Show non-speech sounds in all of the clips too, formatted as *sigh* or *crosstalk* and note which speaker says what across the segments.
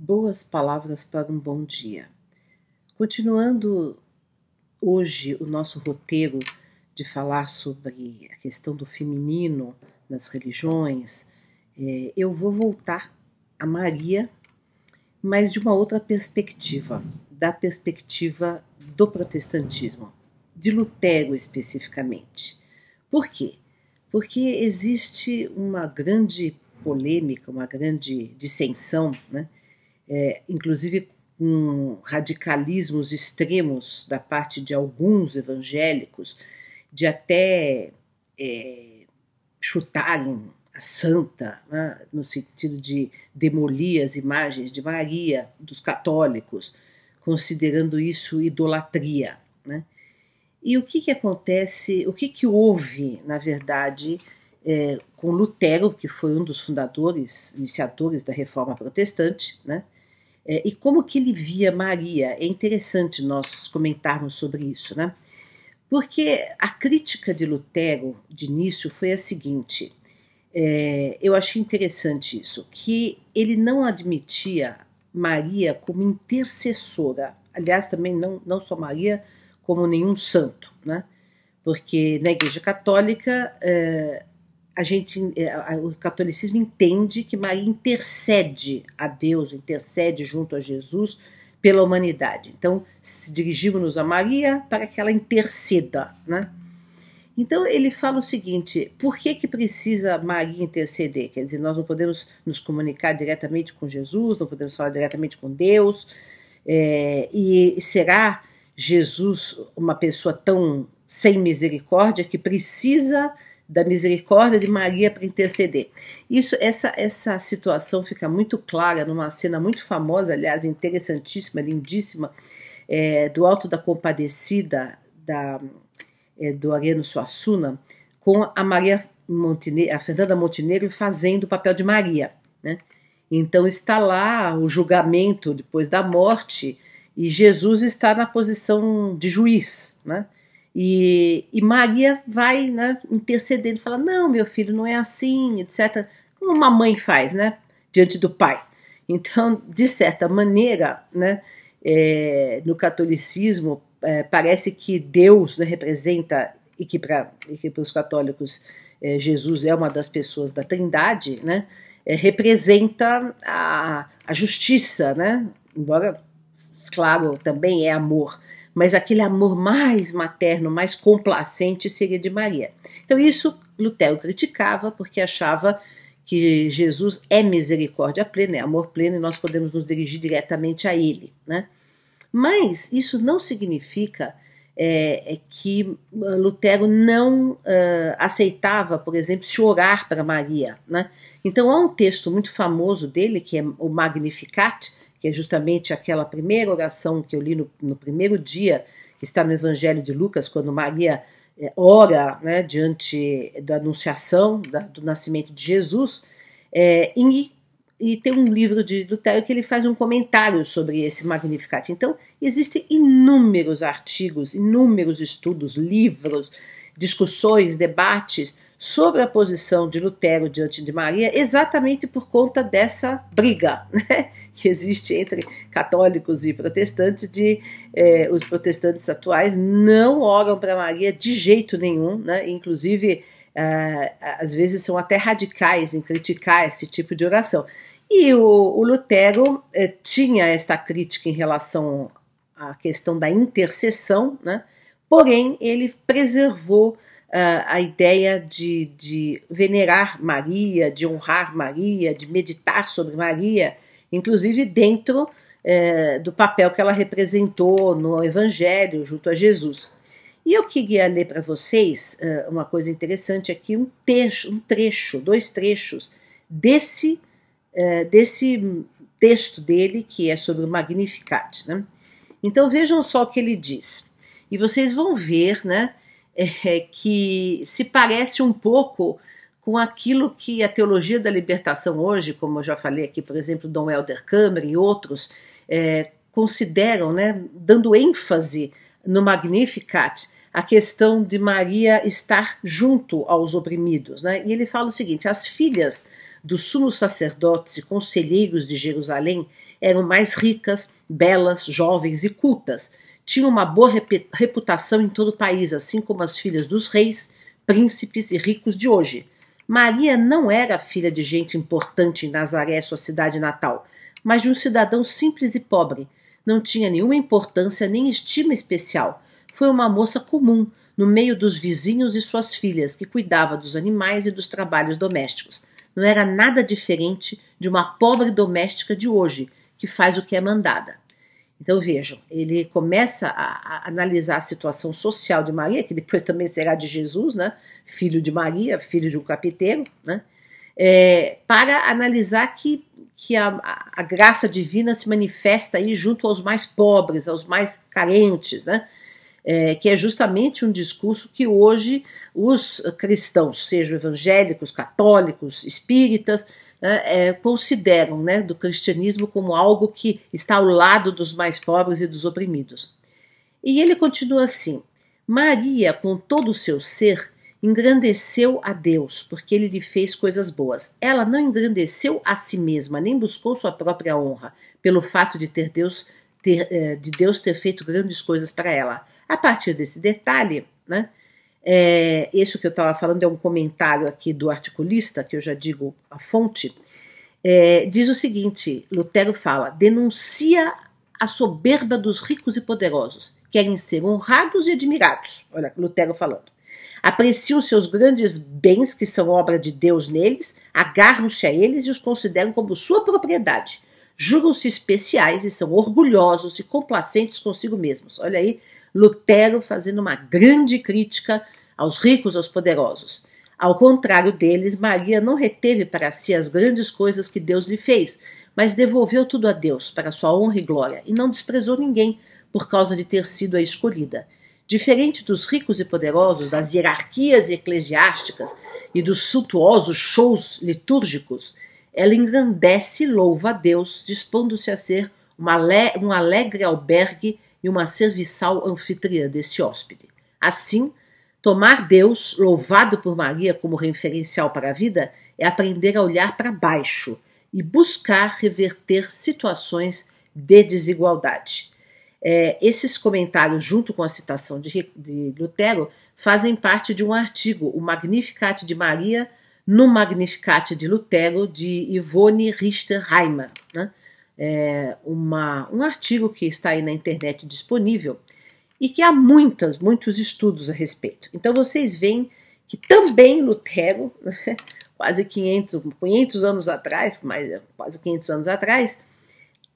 Speaker 1: Boas palavras para um bom dia. Continuando hoje o nosso roteiro de falar sobre a questão do feminino nas religiões, é, eu vou voltar a Maria, mas de uma outra perspectiva, da perspectiva do protestantismo, de Lutero especificamente. Por quê? Porque existe uma grande polêmica, uma grande dissensão, né? é, inclusive com radicalismos extremos da parte de alguns evangélicos, de até é, chutarem a santa, né, no sentido de demolir as imagens de Maria, dos católicos, considerando isso idolatria. Né? E o que, que acontece, o que, que houve, na verdade, é, com Lutero, que foi um dos fundadores, iniciadores da reforma protestante, né? É, e como que ele via Maria? É interessante nós comentarmos sobre isso, né? Porque a crítica de Lutero de início foi a seguinte: é, eu achei interessante isso, que ele não admitia Maria como intercessora. Aliás, também não, não só Maria, como nenhum santo, né? Porque na Igreja Católica é, a gente, é, o catolicismo entende que Maria intercede a Deus, intercede junto a Jesus pela humanidade. Então, dirigimos-nos a Maria para que ela interceda, né? Então ele fala o seguinte: por que que precisa Maria interceder? Quer dizer, nós não podemos nos comunicar diretamente com Jesus, não podemos falar diretamente com Deus. É, e será Jesus uma pessoa tão sem misericórdia que precisa da misericórdia de Maria para interceder. Isso, essa, essa situação fica muito clara numa cena muito famosa, aliás, interessantíssima, lindíssima, é, do Alto da Compadecida da, é, do Areno Suassuna, com a Maria Montenegro, a Fernanda Montenegro fazendo o papel de Maria, né? Então está lá o julgamento depois da morte e Jesus está na posição de juiz, né? E, e Maria vai né, intercedendo, fala: Não, meu filho, não é assim, etc. Como uma mãe faz, né? Diante do pai. Então, de certa maneira, né, é, no catolicismo, é, parece que Deus né, representa, e que para os católicos é, Jesus é uma das pessoas da Trindade, né, é, representa a, a justiça, né, embora, claro, também é amor mas aquele amor mais materno, mais complacente seria de Maria. Então, isso Lutero criticava porque achava que Jesus é misericórdia plena, é amor pleno e nós podemos nos dirigir diretamente a Ele. Né? Mas isso não significa é, é que ah, Lutero não uh, aceitava, por exemplo, chorar para Maria. Né? Então há um texto muito famoso dele, que é o Magnificat, que é justamente aquela primeira oração que eu li no, no primeiro dia, que está no Evangelho de Lucas, quando Maria é, ora né, diante da anunciação da, do nascimento de Jesus, é, e, e, tem um livro de Lutero que ele faz um comentário sobre esse Magnificat. Então, existem inúmeros artigos, inúmeros estudos, livros, discussões, debates sobre a posição de Lutero diante de Maria, exatamente por conta dessa briga *laughs* né, que existe entre católicos e protestantes, de eh, os protestantes atuais não oram para Maria de jeito nenhum, né, inclusive eh, às vezes são até radicais em criticar esse tipo de oração. E o, o Lutero eh, tinha esta crítica em relação à questão da intercessão, né, porém ele preservou a ideia de, de venerar Maria, de honrar Maria, de meditar sobre Maria, inclusive dentro é, do papel que ela representou no Evangelho junto a Jesus. E eu queria ler para vocês é, uma coisa interessante aqui, um trecho, um trecho dois trechos desse, é, desse texto dele, que é sobre o Magnificat. Né? Então vejam só o que ele diz. E vocês vão ver, né? é, que se parece um pouco com aquilo que a teologia da libertação hoje, como eu já falei aqui, por exemplo, Dom Helder Câmara e outros, é, consideram, né, dando ênfase no Magnificat, a questão de Maria estar junto aos oprimidos. Né? E ele fala o seguinte: as filhas dos sumos sacerdotes e conselheiros de Jerusalém eram mais ricas, belas, jovens e cultas tinha uma boa reputação em todo o país, assim como as filhas dos reis, príncipes e ricos de hoje. Maria não era filha de gente importante em Nazaré, sua cidade natal, mas de um cidadão simples e pobre. Não tinha nenhuma importância nem estima especial. Foi uma moça comum, no meio dos vizinhos e suas filhas, que cuidava dos animais e dos trabalhos domésticos. Não era nada diferente de uma pobre doméstica de hoje, que faz o que é mandada. Então vejam, ele começa a, a, analisar a situação social de Maria, que depois também será de Jesus, né? filho de Maria, filho de um capiteiro, né? É, para analisar que, que a, a, graça divina se manifesta aí junto aos mais pobres, aos mais carentes, né? É, que é justamente um discurso que hoje os cristãos, sejam evangélicos, católicos, espíritas, né, é, consideram né, do cristianismo como algo que está ao lado dos mais pobres e dos oprimidos. E ele continua assim: Maria, com todo o seu ser, engrandeceu a Deus, porque ele lhe fez coisas boas. Ela não engrandeceu a si mesma, nem buscou sua própria honra, pelo fato de ter Deus ter, eh, de Deus ter feito grandes coisas para ela. A partir desse detalhe, né, é, isso que eu estava falando é um comentário aqui do articulista, que eu já digo a fonte. É, diz o seguinte: Lutero fala, denuncia a soberba dos ricos e poderosos, querem ser honrados e admirados. Olha, Lutero falando. Apreciam seus grandes bens, que são obra de Deus neles, agarram-se a eles e os consideram como sua propriedade. Juram-se especiais e são orgulhosos e complacentes consigo mesmos. Olha aí Lutero fazendo uma grande crítica aos ricos, aos poderosos. Ao contrário deles, Maria não reteve para si as grandes coisas que Deus lhe fez, mas devolveu tudo a Deus para sua honra e glória, e não desprezou ninguém por causa de ter sido a escolhida. Diferente dos ricos e poderosos, das hierarquias eclesiásticas e dos suntuosos shows litúrgicos, ela engrandece e louva a Deus, dispondo-se a ser um alegre albergue e uma serviçal anfitriã desse hóspede. Assim, tomar Deus, louvado por Maria como referencial para a vida, é aprender a olhar para baixo e buscar reverter situações de desigualdade. É, esses comentários, junto com a citação de, de Lutero, fazem parte de um artigo, o Magnificat de Maria, no Magnificat de Lutero, de Ivone Richter Reimer. Né? é, uma, um artigo que está aí na internet disponível e que há muitas, muitos estudos a respeito. Então vocês veem que também Lutero, né, *laughs* quase 500, 500 anos atrás, mais, é, quase 500 anos atrás,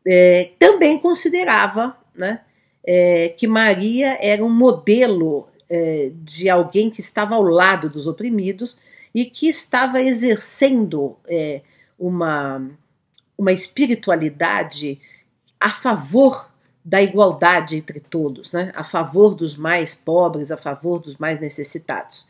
Speaker 1: é, também considerava né, é, que Maria era um modelo é, de alguém que estava ao lado dos oprimidos e que estava exercendo é, uma, uma espiritualidade a favor da igualdade entre todos, né? a favor dos mais pobres, a favor dos mais necessitados.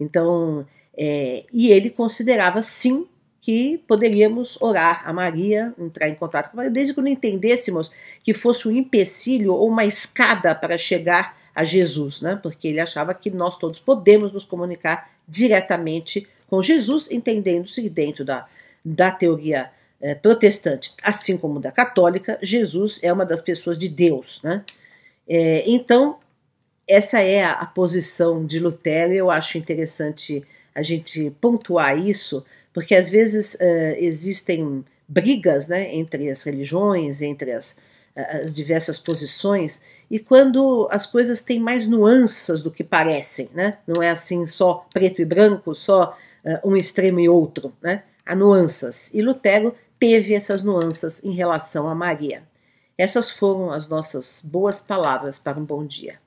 Speaker 1: Então, é, e ele considerava sim que poderíamos orar a Maria, entrar em contato com Maria, desde que não entendêssemos que fosse um empecilho ou uma escada para chegar a Jesus, né? porque ele achava que nós todos podemos nos comunicar diretamente com Jesus, entendendo-se dentro da, da teoria é, protestante, assim como da católica, Jesus é uma das pessoas de Deus. Né? É, então, essa é a, a, posição de Lutero, eu acho interessante a gente pontuar isso, porque às vezes é, existem brigas né, entre as religiões, entre as, as diversas posições, e quando as coisas têm mais nuances do que parecem, né? não é assim só preto e branco, só uh, um extremo e outro, né? há nuances. E Lutero teve essas nuances em relação a Maria. Essas foram as nossas boas palavras para um bom dia.